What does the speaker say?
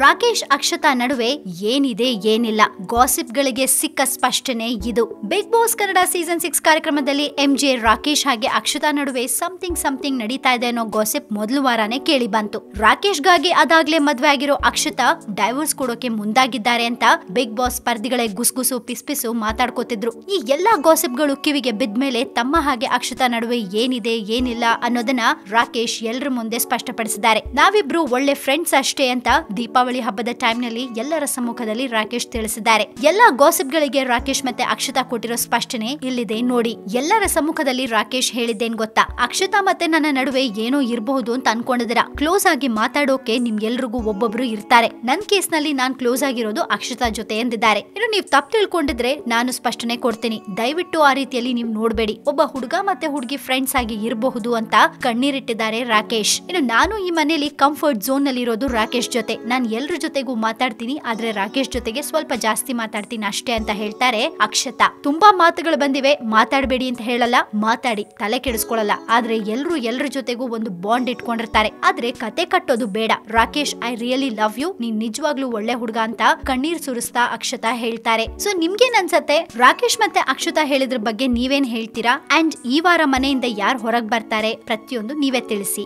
ರಾಕೇಶ್ ಅಕ್ಷತಾ ನಡುವೆ ಏನಿದೆ ಏನಿಲ್ಲ ಗಳಿಗೆ ಸಿಕ್ಕ ಸ್ಪಷ್ಟನೆ ಇದು Bigg Boss Kannada season six ಕಾರ್ಯಕ್ರಮದಲ್ಲಿ ಎಂ ಜೆ ರಾಕೇಶ್ ಹಾಗೆ ಅಕ್ಷತಾ ನಡುವೆ ಸಮಥಿಂಗ್ ಸಮಥಿಂಗ್ ನಡೀತಾ ಇದೆ ಅನ್ನೋ ಗಾಸಿಪ್ ಮೊದಲು ವಾರನೇ ಕೇಳಿ ಬಂತು ರಾಕೇಶ್ಗಾಗಿ ಅದಾಗ್ಲೇ ಮದ್ವೆ ಆಗಿರೋ ಅಕ್ಷತಾ ಡೈವೋರ್ಸ್ ಕೊಡೋಕೆ ಮುಂದಾಗಿದ್ದಾರೆ ಅಂತ ಬಿಗ್ ಬಾಸ್ ಸ್ಪರ್ಧಿಗಳೇ ಗುಸ್ಗುಸು ಪಿಸ್ಪಿಸು ಮಾತಾಡ್ಕೋತಿದ್ರು ಈ ಎಲ್ಲಾ ಗಳು ಕಿವಿಗೆ ಬಿದ್ದ ಮೇಲೆ ತಮ್ಮ ಹಾಗೆ ಅಕ್ಷತಾ ನಡುವೆ ಏನಿದೆ ಏನಿಲ್ಲ ಅನ್ನೋದನ್ನ ರಾಕೇಶ್ ಎಲ್ಲರ ಮುಂದೆ ಸ್ಪಷ್ಟಪಡಿಸಿದ್ದಾರೆ ನಾವಿಬ್ರು ಒಳ್ಳೆ ಫ್ರೆಂಡ್ಸ್ ಅಷ್ಟೇ ಅಂತ ದೀಪಾ ದೀಪಾವಳಿ ಹಬ್ಬದ ಟೈಮ್ನಲ್ಲಿ ಎಲ್ಲರ ಸಮ್ಮುಖದಲ್ಲಿ ರಾಕೇಶ್ ತಿಳಿಸಿದ್ದಾರೆ ಎಲ್ಲಾ ಗಳಿಗೆ ರಾಕೇಶ್ ಮತ್ತೆ ಅಕ್ಷತಾ ಕೊಟ್ಟಿರೋ ಸ್ಪಷ್ಟನೆ ಇಲ್ಲಿದೆ ನೋಡಿ ಎಲ್ಲರ ಸಮ್ಮುಖದಲ್ಲಿ ರಾಕೇಶ್ ಹೇಳಿದ್ದೇನ್ ಗೊತ್ತಾ ಅಕ್ಷತಾ ಮತ್ತೆ ನನ್ನ ನಡುವೆ ಏನೋ ಇರಬಹುದು ಅಂತ ಅನ್ಕೊಂಡಿದ್ರ ಕ್ಲೋಸ್ ಆಗಿ ಮಾತಾಡೋಕೆ ನಿಮ್ಗೆಲ್ರಿಗೂ ಒಬ್ಬೊಬ್ರು ಇರ್ತಾರೆ ನನ್ ಕೇಸ್ ನಲ್ಲಿ ನಾನ್ ಕ್ಲೋಸ್ ಆಗಿರೋದು ಅಕ್ಷತಾ ಜೊತೆ ಎಂದಿದ್ದಾರೆ ಇನ್ನು ನೀವು ತಪ್ಪು ತಿಳ್ಕೊಂಡಿದ್ರೆ ನಾನು ಸ್ಪಷ್ಟನೆ ಕೊಡ್ತೀನಿ ದಯವಿಟ್ಟು ಆ ರೀತಿಯಲ್ಲಿ ನೀವು ನೋಡ್ಬೇಡಿ ಒಬ್ಬ ಹುಡುಗ ಮತ್ತೆ ಹುಡುಗಿ ಫ್ರೆಂಡ್ಸ್ ಆಗಿ ಇರಬಹುದು ಅಂತ ಕಣ್ಣೀರಿಟ್ಟಿದ್ದಾರೆ ರಾಕೇಶ್ ಇನ್ನು ನಾನು ಈ ಮನೆಯಲ್ಲಿ ಕಂಫರ್ಟ್ ಝೋನ್ ನಲ್ಲಿ ಇರೋದು ರಾಕೇಶ್ ಜೊತೆ ನಾನು ಎಲ್ಲರ ಜೊತೆಗೂ ಮಾತಾಡ್ತೀನಿ ಆದ್ರೆ ರಾಕೇಶ್ ಜೊತೆಗೆ ಸ್ವಲ್ಪ ಜಾಸ್ತಿ ಮಾತಾಡ್ತೀನಿ ಅಷ್ಟೇ ಅಂತ ಹೇಳ್ತಾರೆ ಅಕ್ಷತಾ ತುಂಬಾ ಮಾತುಗಳು ಬಂದಿವೆ ಮಾತಾಡಬೇಡಿ ಅಂತ ಹೇಳಲ್ಲ ಮಾತಾಡಿ ತಲೆ ಕೆಡಿಸ್ಕೊಳ್ಳಲ್ಲ ಆದ್ರೆ ಎಲ್ರು ಎಲ್ರ ಜೊತೆಗೂ ಒಂದು ಬಾಂಡ್ ಇಟ್ಕೊಂಡಿರ್ತಾರೆ ಆದ್ರೆ ಕತೆ ಕಟ್ಟೋದು ಬೇಡ Rakesh I really love you ನೀನ್ ನಿಜವಾಗ್ಲೂ ಒಳ್ಳೆ ಹುಡುಗ ಅಂತ ಕಣ್ಣೀರ್ ಸುರಿಸ್ತಾ ಅಕ್ಷತಾ ಹೇಳ್ತಾರೆ ಸೊ ನಿಮ್ಗೇನ್ ಅನ್ಸತ್ತೆ ರಾಕೇಶ್ ಮತ್ತೆ ಅಕ್ಷತಾ ಹೇಳಿದ್ರ ಬಗ್ಗೆ ನೀವೇನ್ ಹೇಳ್ತೀರಾ ಅಂಡ್ ಈ ವಾರ ಮನೆಯಿಂದ ಯಾರು ಹೊರಗ್ ಬರ್ತಾರೆ ಪ್ರತಿಯೊಂದು ನೀವೇ ತಿಳಿಸಿ